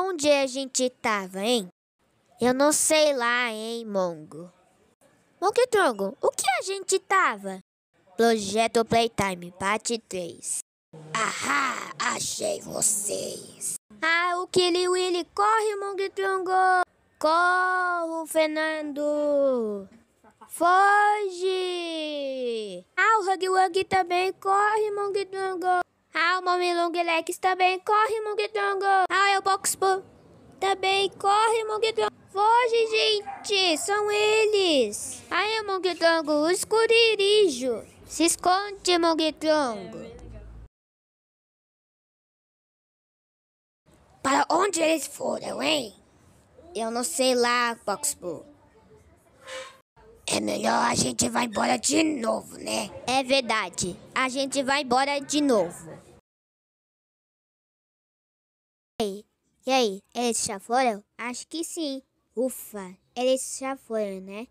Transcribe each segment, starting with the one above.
onde a gente tava, hein? Eu não sei lá, hein, Mongo. Monquetrongo, o que a gente tava? Projeto Playtime, parte 3. Ahá, achei vocês. Ah, o Kili Willy, corre, Monquetrongo. Corro, Fernando. Foge. Ah, o Huggy também corre, Monquetrongo. Ah, o Momilong também corre, Monquetrongo. Oxbow. Também corre, Mugdongo. Foge, gente! São eles! Aí, Mugdongo, o escuririjo. Se esconde, Mugdongo. Para onde eles foram, hein? Eu não sei lá, Foxbo. É melhor a gente vai embora de novo, né? É verdade. A gente vai embora de novo. Ei. E aí, eles já foram? Acho que sim. Ufa, eles já foram, né?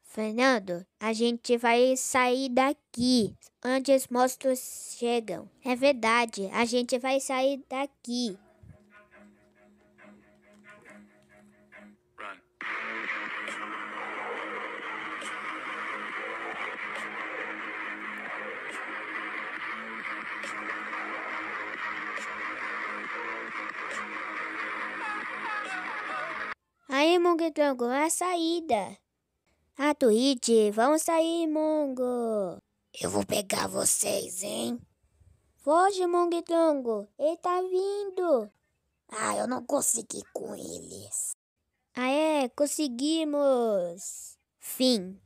Fernando, a gente vai sair daqui antes os monstros chegam. É verdade, a gente vai sair daqui. Mongo e Drongo, a saída! Twitch, vamos sair, Mongo! Eu vou pegar vocês, hein? Foge, Mongo e Drongo, ele tá vindo! Ah, eu não consegui com eles. Ah é, conseguimos! Fim.